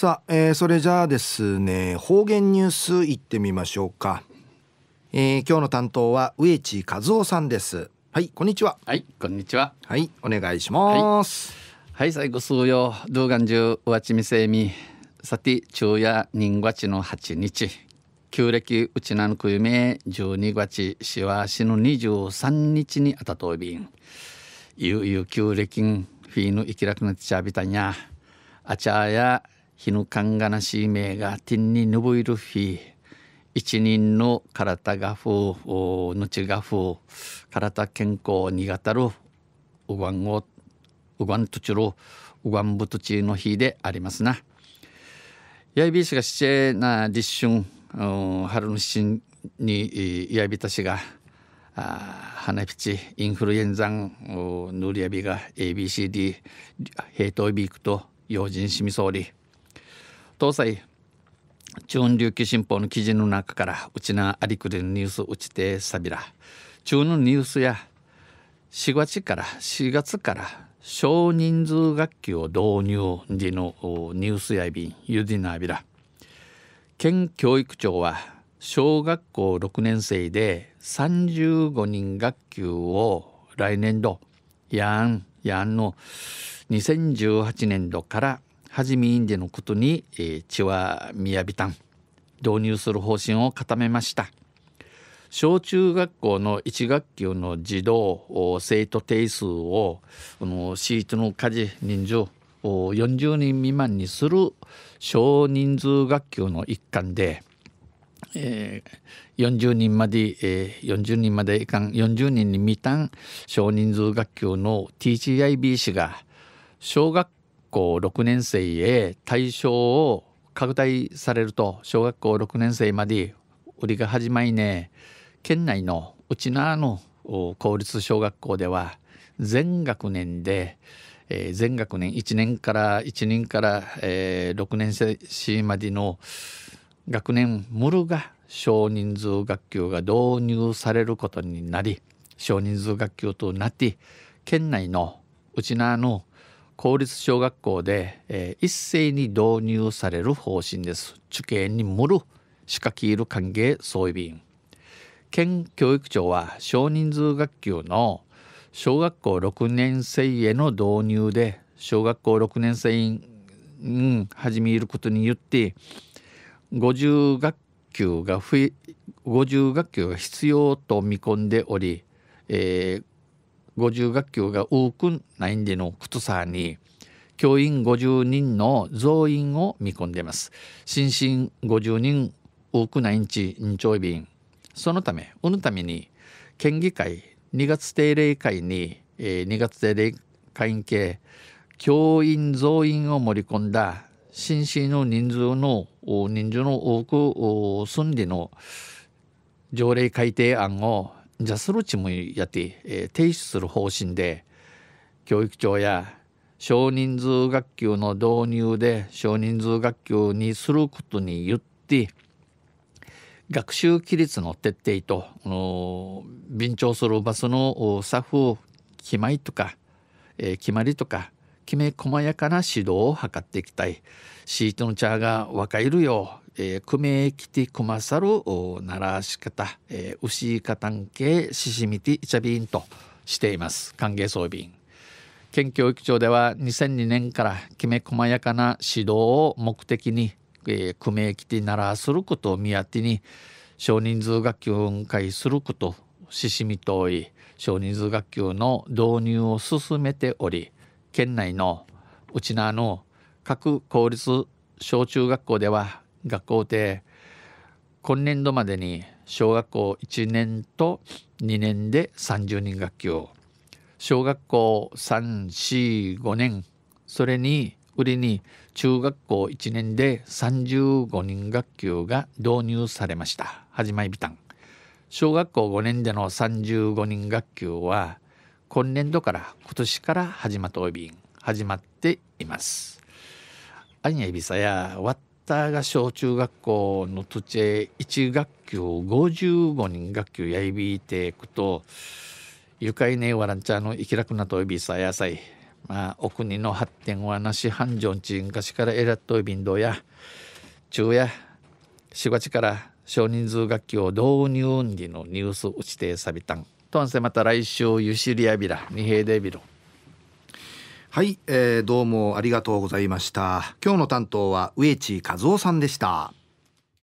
さあ、えー、それじゃあですね方言ニュースいってみましょうか、えー、今日の担当は植地和夫さんですはいこんにちははいこんにちははいお願いします、はい、はい、最後数曜動画中おわちみせみさて昼夜人月の八日旧暦うちなぬくゆめ12月しわしの二十三日にあたとびんゆうゆう旧暦フィーヌ生きらくなっちゃびたんやあちゃや日のかんがなしいめが天にぬぶいるひ一人の体がふうぬちがふう体健康にがたるうがんをうがんとちろうがんぶとちの日でありますなやいびしがしちな立春春の七にやいびたしが花ピチインフルエンザンヌリアビが ABCD ヘイトイビークと用心しみそうり東西中琉球新報の記事の中からうちなありくりのニュースうちてさびら中のニュースや4月から4月から少人数学級を導入でのニュースやびんゆでなびら県教育庁は小学校6年生で35人学級を来年度やんやんの2018年度からはじみインデのことに、えー、チワミヤビタン導入する方針を固めました小中学校の1学級の児童生徒定数をこのシートの家事人数を40人未満にする少人数学級の一環で、えー、40人まで、えー、40人までいかん40人に満たん少人数学級の TGIB 氏が小学校6年生へ対象を拡大されると小学校6年生まで売りが始まりね県内のうちなの公立小学校では全学年で、えー、全学年1年から1年から、えー、6年生までの学年無ルが少人数学級が導入されることになり少人数学級となって県内のうちなの公立小学校で、えー、一斉に導入される方針です。受験にもる仕掛ける歓迎装備員。県教育庁は少人数学級の小学校6年生への導入で小学校6年生員、うん、始めることによって50学級が増え50学級が必要と見込んでおり、えー、50学級が多くないんでのことさに教員50人の増員を見込んでます新進50人多くないんち院長便そのためうのために県議会2月定例会に、えー、2月定例会員系教員増員を盛り込んだ新進の人数の人数の多く住んでの条例改定案をジャスルチもやて、えー、提出する方針で教育長や少人数学級の導入で少人数学級にすることによって学習規律の徹底と便乗するバスの作風決まりとか、えー、決まりとかきめ細やかな指導を図っていきたいシートのチャーが若いるよえー、くめきてくまさる鳴らし方、えー、牛かたんけししみていちゃびんとしています歓迎装備県教育庁では2002年からきめ細やかな指導を目的に、えー、くめきて鳴らすることを見当てに少人数学級分解することししみとい少人数学級の導入を進めており県内のうちなの各公立小中学校では学校で今年度までに小学校1年と2年で30人学級小学校345年それに売りに中学校1年で35人学級が導入されました始まりびたん小学校5年での35人学級は今年度から今年から始まっておびん始まっています。あいいびさやわっタが小中学校の土地へ1学級55人学級やいびいていくと愉快ねわらんちゃの生きらくなといびさやさいまあお国の発展はなし繁盛地昔かからえらっといびんどうや中や4月から少人数学級を導入んのニュース打ちてさびたんとんせまた来週ゆしりやびら二平でびろはい、えー、どうもありがとうございました今日の担当は植地和夫さんでした